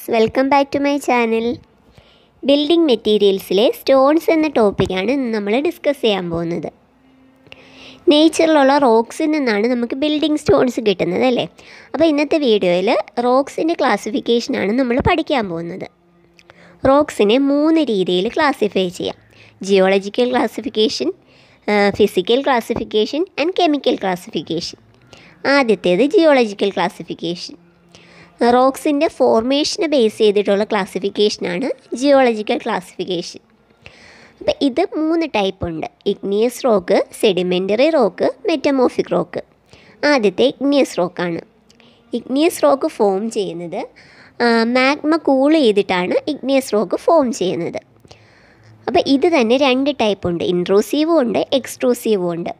friends welcome back to my channel building മെറ്റീരിയൽസിലെ stones എന്ന ടോപ്പിക്കാണ് ഇന്ന് നമ്മൾ ഡിസ്കസ് ചെയ്യാൻ പോകുന്നത് നേച്ചറിലുള്ള റോക്സിൽ നിന്നാണ് നമുക്ക് ബിൽഡിംഗ് സ്റ്റോൺസ് കിട്ടുന്നത് അല്ലേ അപ്പോൾ ഇന്നത്തെ വീഡിയോയിൽ റോക്സിൻ്റെ ക്ലാസിഫിക്കേഷനാണ് നമ്മൾ പഠിക്കാൻ പോകുന്നത് റോക്സിനെ മൂന്ന് രീതിയിൽ ക്ലാസിഫൈ ചെയ്യാം geological classification physical classification and chemical classification ആദ്യത്തേത് ജിയോളജിക്കൽ ക്ലാസിഫിക്കേഷൻ റോക്സിൻ്റെ ഫോർമേഷനെ ബേസ് ചെയ്തിട്ടുള്ള ക്ലാസിഫിക്കേഷനാണ് ജിയോളജിക്കൽ ക്ലാസിഫിക്കേഷൻ അപ്പോൾ ഇത് മൂന്ന് ടൈപ്പ് ഉണ്ട് igneous rock sedimentary rock metamorphic rock ആദ്യത്തെ ഇഗ്നിയസ് റോക്കാണ് ഇഗ്നിയസ് റോക്ക് ഫോം ചെയ്യുന്നത് മാഗ്മ കൂൾ ചെയ്തിട്ടാണ് ഇഗ്നിയസ് റോക്ക് ഫോം ചെയ്യുന്നത് അപ്പോൾ ഇത് തന്നെ രണ്ട് ടൈപ്പ് ഉണ്ട് ഇൻട്രൂസീവും ഉണ്ട് എക്സ്ട്രൂസീവും ഉണ്ട്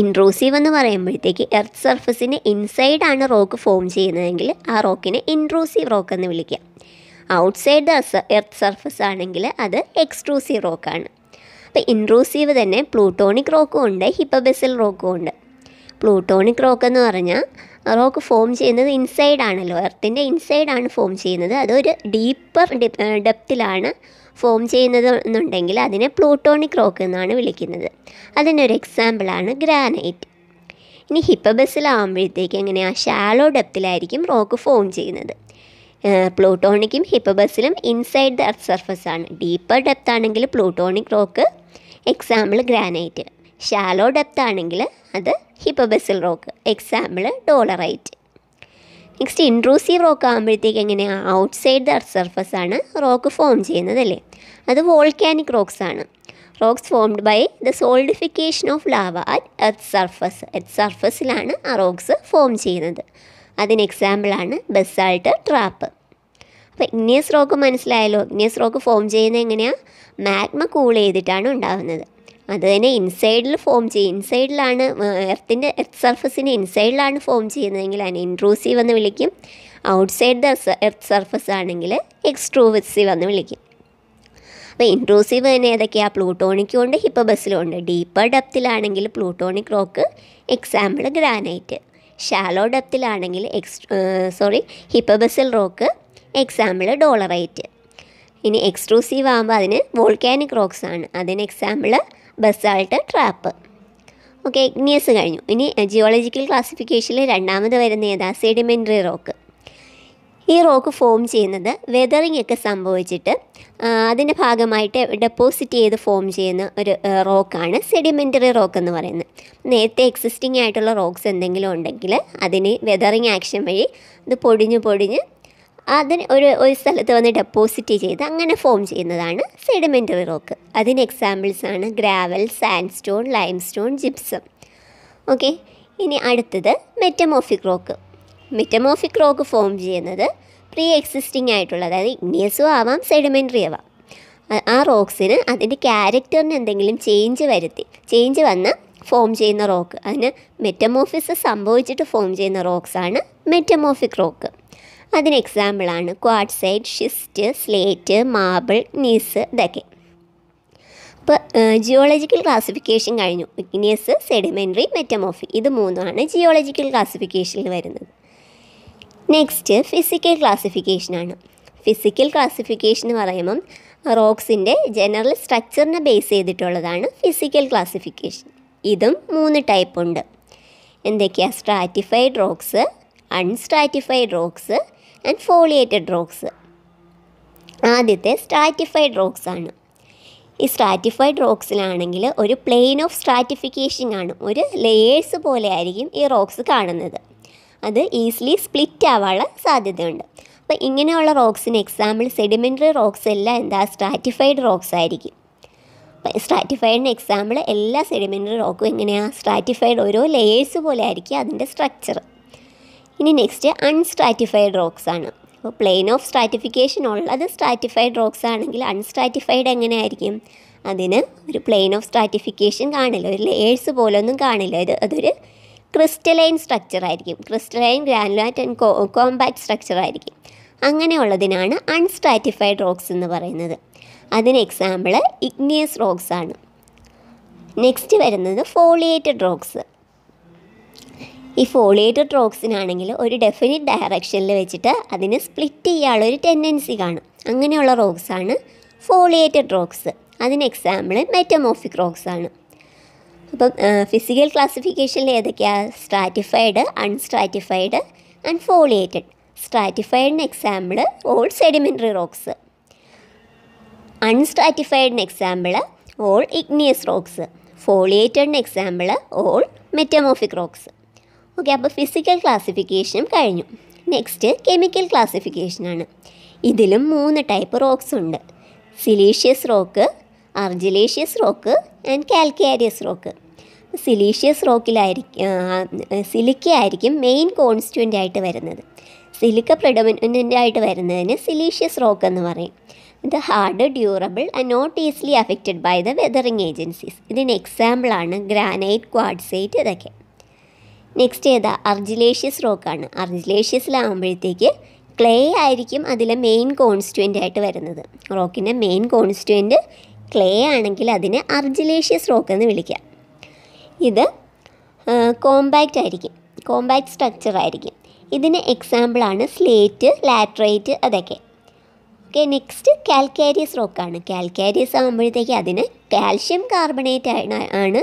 ഇൻട്രൂസീവ് എന്ന് പറയുമ്പോഴത്തേക്ക് എർത്ത് സർഫസിൻ്റെ ഇൻസൈഡാണ് റോക്ക് ഫോം ചെയ്യുന്നതെങ്കിൽ ആ റോക്കിനെ ഇൻട്രൂസീവ് റോക്ക് എന്ന് വിളിക്കുക ഔട്ട്സൈഡ് ദ എർത്ത് സർഫസ് ആണെങ്കിൽ അത് എക്സ്ട്രൂസീവ് റോക്കാണ് അപ്പോൾ ഇൻട്രൂസീവ് തന്നെ പ്ലൂട്ടോണിക് റോക്കും ഉണ്ട് ഹിപ്പബെസൽ റോക്കും ഉണ്ട് പ്ലൂട്ടോണിക് റോക്ക് എന്ന് പറഞ്ഞാൽ റോക്ക് ഫോം ചെയ്യുന്നത് ഇൻസൈഡാണല്ലോ എർത്തിൻ്റെ ഇൻസൈഡാണ് ഫോം ചെയ്യുന്നത് അതൊരു ഡീപ്പർ ഡെപ്തിലാണ് ഫോം ചെയ്യുന്നത് എന്നുണ്ടെങ്കിൽ അതിനെ പ്ലൂട്ടോണിക് റോക്ക് എന്നാണ് വിളിക്കുന്നത് അതിനൊരു എക്സാമ്പിളാണ് ഗ്രാനൈറ്റ് ഇനി ഹിപ്പബസിലാവുമ്പോഴത്തേക്ക് എങ്ങനെ ഷാലോ ഡെപ്തിലായിരിക്കും റോക്ക് ഫോം ചെയ്യുന്നത് പ്ലൂട്ടോണിക്കും ഹിപ്പബസിലും ഇൻസൈഡ് ദ എർത്ത് സർഫസ് ആണ് ഡീപ്പർ ഡെപ്ത് ആണെങ്കിൽ plutonic rock example granite shallow depth ആണെങ്കിൽ അത് ഹിപ്പബസിൽ rock example dolerite next intrusive rock ആകുമ്പോഴത്തേക്ക് എങ്ങനെയാണ് ഔട്ട്സൈഡ് ദ എർത്ത് സർഫസ് ആണ് റോക്ക് ഫോം ചെയ്യുന്നത് അല്ലേ അത് വോൾക്കാനിക് റോക്സ് ആണ് rocks formed by the solidification of lava at earth surface earth സർഫസിലാണ് ആ റോക്സ് ഫോം ചെയ്യുന്നത് അതിന് എക്സാമ്പിളാണ് ബെസാൾട്ട് ട്രാപ്പ് അപ്പോൾ ഇഗ്നിയസ് റോക്ക് മനസ്സിലായല്ലോ ഇഗ്നിയസ് റോക്ക് ഫോം ചെയ്യുന്നത് എങ്ങനെയാണ് മാഗ്മ കൂൾ ചെയ്തിട്ടാണ് ഉണ്ടാകുന്നത് അത് തന്നെ ഇൻസൈഡിൽ ഫോം ചെയ്യും ഇൻസൈഡിലാണ് എർത്തിൻ്റെ എർത്ത് സർഫസിൻ്റെ ഇൻസൈഡിലാണ് ഫോം ചെയ്യുന്നതെങ്കിൽ അതിന് ഇൻട്രൂസീവ് എന്ന് വിളിക്കും ഔട്ട്സൈഡ് ദ എർത്ത് സർഫസ് ആണെങ്കിൽ എക്സ്ട്രൂവിസീവ് എന്ന് വിളിക്കും അപ്പോൾ ഇൻട്രൂസീവ് തന്നെ ഏതൊക്കെയാണ് പ്ലൂട്ടോണിക്കും ഉണ്ട് ഹിപ്പബസിലും ഉണ്ട് ഡീപ്പർ ഡെപ്തിലാണെങ്കിൽ plutonic rock example granite shallow ഡെപ്തിലാണെങ്കിൽ എക്സ് സോറി ഹിപ്പബസിൽ റോക്ക് എക്സാമ്പിൾ ഡോളറൈറ്റ് ഇനി എക്സ്ക്ലൂസീവ് ആകുമ്പോൾ അതിന് വോൾക്കാനിക് റോക്സ് ആണ് അതിന് example basalt trap okay igneous കഴിഞ്ഞു ഇനി ജിയോളജിക്കൽ ക്ലാസിഫിക്കേഷനിൽ രണ്ടാമത് വരുന്ന ഏതാ സെഡിമെൻ്ററി റോക്ക് ഈ റോക്ക് ഫോം ചെയ്യുന്നത് വെതറിങ് ഒക്കെ സംഭവിച്ചിട്ട് അതിൻ്റെ ഭാഗമായിട്ട് ഡെപ്പോസിറ്റ് ചെയ്ത് ഫോം ചെയ്യുന്ന ഒരു റോക്കാണ് സെഡിമെൻ്ററി റോക്ക് എന്ന് പറയുന്നത് നേരത്തെ എക്സിസ്റ്റിംഗ് ആയിട്ടുള്ള റോക്സ് എന്തെങ്കിലും ഉണ്ടെങ്കിൽ അതിന് വെതറിങ് ആക്ഷൻ വഴി ഇത് പൊടിഞ്ഞ് പൊടിഞ്ഞ് അതിന് ഒരു ഒരു സ്ഥലത്ത് വന്ന് ഡെപ്പോസിറ്റ് ചെയ്ത് അങ്ങനെ ഫോം ചെയ്യുന്നതാണ് സെഡിമെൻ്ററി റോക്ക് അതിന് ആണ് gravel sandstone limestone gypsum okay ഇനി അടുത്തത് metamorphic rock metamorphic rock form ചെയ്യുന്നത് പ്രീ എക്സിസ്റ്റിംഗ് ആയിട്ടുള്ള അതായത് ഇഗ്നിയസും ആവാം സെഡിമെൻ്ററി ആവാം ആ റോക്സിന് അതിൻ്റെ ക്യാരക്ടറിന് എന്തെങ്കിലും ചേഞ്ച് വരുത്തി ചേഞ്ച് വന്ന് ഫോം ചെയ്യുന്ന റോക്ക് അതിന് മെറ്റമോഫിസ് സംഭവിച്ചിട്ട് ഫോം ചെയ്യുന്ന റോക്സാണ് മെറ്റമോഫിക് റോക്ക് അതിന് എക്സാമ്പിളാണ് quartzite schist slate marble gneiss ഇതൊക്കെ അപ്പോൾ ജിയോളജിക്കൽ ക്ലാസിഫിക്കേഷൻ കഴിഞ്ഞു ഇഗ്നിയസ് സെഡിമെൻ്ററി മെറ്റമോഫി ഇത് മൂന്നുമാണ് ജിയോളജിക്കൽ ക്ലാസിഫിക്കേഷനിൽ വരുന്നത് നെക്സ്റ്റ് ഫിസിക്കൽ ക്ലാസിഫിക്കേഷനാണ് ഫിസിക്കൽ ക്ലാസിഫിക്കേഷൻ എന്ന് പറയുമ്പം റോക്സിൻ്റെ ജനറൽ സ്ട്രക്ചറിനെ ബേസ് ചെയ്തിട്ടുള്ളതാണ് ഫിസിക്കൽ ക്ലാസിഫിക്കേഷൻ ഇതും മൂന്ന് ടൈപ്പ് ഉണ്ട് എന്തൊക്കെയാണ് stratified rocks unstratified rocks and foliated rocks ആദ്യത്തെ സ്ട്രാറ്റിഫൈഡ് റോക്സ് ആണ് ഈ സ്ട്രാറ്റിഫൈഡ് റോക്സിലാണെങ്കിൽ ഒരു പ്ലെയിൻ ഓഫ് സ്ട്രാറ്റിഫിക്കേഷൻ ആണ് ഒരു ലെയേഴ്സ് പോലെ ആയിരിക്കും ഈ റോക്സ് കാണുന്നത് അത് ഈസിലി സ്പ്ലിറ്റ് ആവാനുള്ള സാധ്യതയുണ്ട് അപ്പോൾ ഇങ്ങനെയുള്ള റോക്സിന് എക്സാമ്പിൾ സെഡിമെൻ്ററി റോക്സ് എല്ലാം എന്താ സ്ട്രാറ്റിഫൈഡ് റോക്സ് ആയിരിക്കും അപ്പോൾ സ്ട്രാറ്റിഫൈഡിന് എക്സാമ്പിൾ എല്ലാ സെഡിമെൻ്ററി റോക്കും എങ്ങനെയാണ് സ്ട്രാറ്റിഫൈഡ് ഓരോ ലെയേഴ്സ് പോലെ ആയിരിക്കും അതിൻ്റെ സ്ട്രക്ചർ ഇനി നെക്സ്റ്റ് അൺസ്ട്രാറ്റിഫൈഡ് റോക്സ് ആണ് അപ്പോൾ പ്ലെയിൻ ഓഫ് സ്ട്രാറ്റിഫിക്കേഷൻ ഉള്ളത് സ്ട്രാറ്റിഫൈഡ് റോക്സ് ആണെങ്കിൽ അൺസ്ട്രാറ്റിഫൈഡ് എങ്ങനെയായിരിക്കും അതിന് ഒരു പ്ലെയിൻ ഓഫ് സ്ട്രാറ്റിഫിക്കേഷൻ കാണില്ല ഒരു ലെയേഴ്സ് പോലൊന്നും കാണില്ല അതൊരു ക്രിസ്റ്റലൈൻ സ്ട്രക്ചർ ആയിരിക്കും crystalline granular and co compact structure ആയിരിക്കും അങ്ങനെയുള്ളതിനാണ് അൺസ്ട്രാറ്റിഫൈഡ് റോക്സ് എന്ന് പറയുന്നത് അതിന് എക്സാമ്പിൾ ഇഗ്നിയസ് റോക്സ് ആണ് നെക്സ്റ്റ് വരുന്നത് ഫോളിയേറ്റഡ് റോക്സ് ഈ ഫോളിയേറ്റഡ് റോക്സിനാണെങ്കിൽ ഒരു ഡെഫിനിറ്റ് ഡയറക്ഷനിൽ വെച്ചിട്ട് അതിനെ സ്പ്ലിറ്റ് ഒരു ടെൻഡൻസി കാണും അങ്ങനെയുള്ള റോക്സാണ് ഫോളിയേറ്റഡ് റോക്സ് അതിന് എക്സാമ്പിൾ മെറ്റമോഫിക് റോക്സ് ആണ് അപ്പം ഫിസിക്കൽ ക്ലാസിഫിക്കേഷനിൽ ഏതൊക്കെയാണ് സ്ട്രാറ്റിഫൈഡ് അൺസ്ട്രാറ്റിഫൈഡ് ആൻഡ് ഫോളിയേറ്റഡ് സ്ട്രാറ്റിഫൈഡിന് എക്സാമ്പിൾ ഓൾ സെഡിമെൻ്ററി റോക്സ് അൺസ്ട്രാറ്റിഫൈഡിന് എക്സാമ്പിൾ ഓൾ ഇഗ്നിയസ് റോക്സ് ഫോളിയേറ്റഡിന് example all metamorphic rocks okay അപ്പോൾ ഫിസിക്കൽ ക്ലാസിഫിക്കേഷനും കഴിഞ്ഞു നെക്സ്റ്റ് കെമിക്കൽ ക്ലാസിഫിക്കേഷനാണ് ഇതിലും മൂന്ന് ടൈപ്പ് റോക്സ് ഉണ്ട് siliceous rock argillaceous rock and calcareous rock siliceous റോക്കിലായിരിക്കും സിലിക്കയായിരിക്കും ആയിരിക്കും മെയിൻ കോൺസ്റ്റുവൻ്റ് ആയിട്ട് വരുന്നത് സിലിക്ക പ്രൊഡമിനൻ്റ് ആയിട്ട് വരുന്നതിന് സിലീഷ്യസ് റോക്ക് എന്ന് പറയും ഇത് hard durable and not easily affected by the weathering agencies ഇതിന് എക്സാമ്പിളാണ് ഗ്രാനൈറ്റ് ക്വാഡ്സൈറ്റ് ഇതൊക്കെ നെക്സ്റ്റ് ഏതാ അർജിലേഷ്യസ് റോക്കാണ് അർജിലേഷ്യസിലാകുമ്പോഴത്തേക്ക് ക്ലേ ആയിരിക്കും അതിലെ മെയിൻ കോൺസ്റ്റുവൻ്റ് ആയിട്ട് വരുന്നത് റോക്കിൻ്റെ മെയിൻ കോൺസ്റ്റുവൻ്റ് ക്ലേ ആണെങ്കിൽ അതിനെ അർജിലേഷ്യസ് റോക്ക് എന്ന് വിളിക്കാം ഇത് കോമ്പാക്റ്റ് ആയിരിക്കും കോമ്പാക്റ്റ് സ്ട്രക്ചർ ആയിരിക്കും ഇതിന് എക്സാമ്പിളാണ് സ്ലേറ്റ് ലാട്രൈറ്റ് അതൊക്കെ ഓക്കെ നെക്സ്റ്റ് കാൽക്കാരിയസ് റോക്കാണ് കാൽക്കാരിയസ് ആകുമ്പോഴത്തേക്ക് അതിന് കാൽഷ്യം കാർബണേറ്റ് ആണ്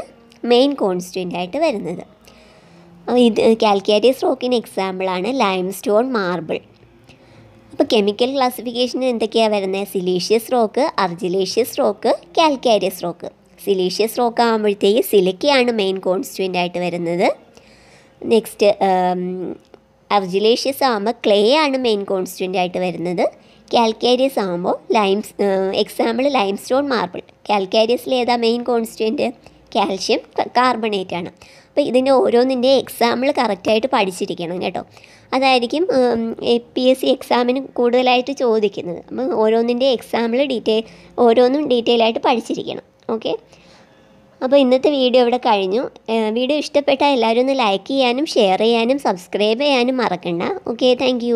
മെയിൻ കോൺസ്റ്റുവൻ്റ് ആയിട്ട് വരുന്നത് ഇത് കാൽക്കാരിയസ് റോക്കിന് എക്സാമ്പിളാണ് ലൈം സ്റ്റോൺ മാർബിൾ അപ്പോൾ കെമിക്കൽ ക്ലാസിഫിക്കേഷൻ എന്തൊക്കെയാണ് വരുന്നത് siliceous rock argillaceous rock calcareous rock siliceous rock ആകുമ്പോഴത്തേക്ക് സിലിക്കയാണ് മെയിൻ കോൺസ്റ്റുവൻ്റ് ആയിട്ട് വരുന്നത് നെക്സ്റ്റ് അർജിലേഷ്യസ് ആകുമ്പോൾ ക്ലേ ആണ് മെയിൻ കോൺസ്റ്റുവൻ്റ് ആയിട്ട് വരുന്നത് കാൽക്കാരിയസ് ആകുമ്പോൾ limes example limestone marble കാൽക്കാരിയസിൽ ഏതാ മെയിൻ കോൺസ്റ്റുവൻറ്റ് കാൽഷ്യം കാർബണേറ്റ് ആണ് അപ്പോൾ ഇതിൻ്റെ ഓരോന്നിൻ്റെ എക്സാമ്പിൾ കറക്റ്റായിട്ട് പഠിച്ചിരിക്കണം കേട്ടോ അതായിരിക്കും എ പി എസ് സി എക്സാമിന് കൂടുതലായിട്ട് ചോദിക്കുന്നത് അപ്പം ഓരോന്നിൻ്റെ എക്സാമ്പിൾ ഡീറ്റെയിൽ ഓരോന്നും ഡീറ്റെയിൽ ആയിട്ട് പഠിച്ചിരിക്കണം ഓക്കെ അപ്പോൾ ഇന്നത്തെ വീഡിയോ ഇവിടെ കഴിഞ്ഞു വീഡിയോ ഇഷ്ടപ്പെട്ടാൽ എല്ലാവരും ഒന്ന് ലൈക്ക് ചെയ്യാനും ഷെയർ ചെയ്യാനും സബ്സ്ക്രൈബ് ചെയ്യാനും മറക്കണ്ട ഓക്കെ താങ്ക്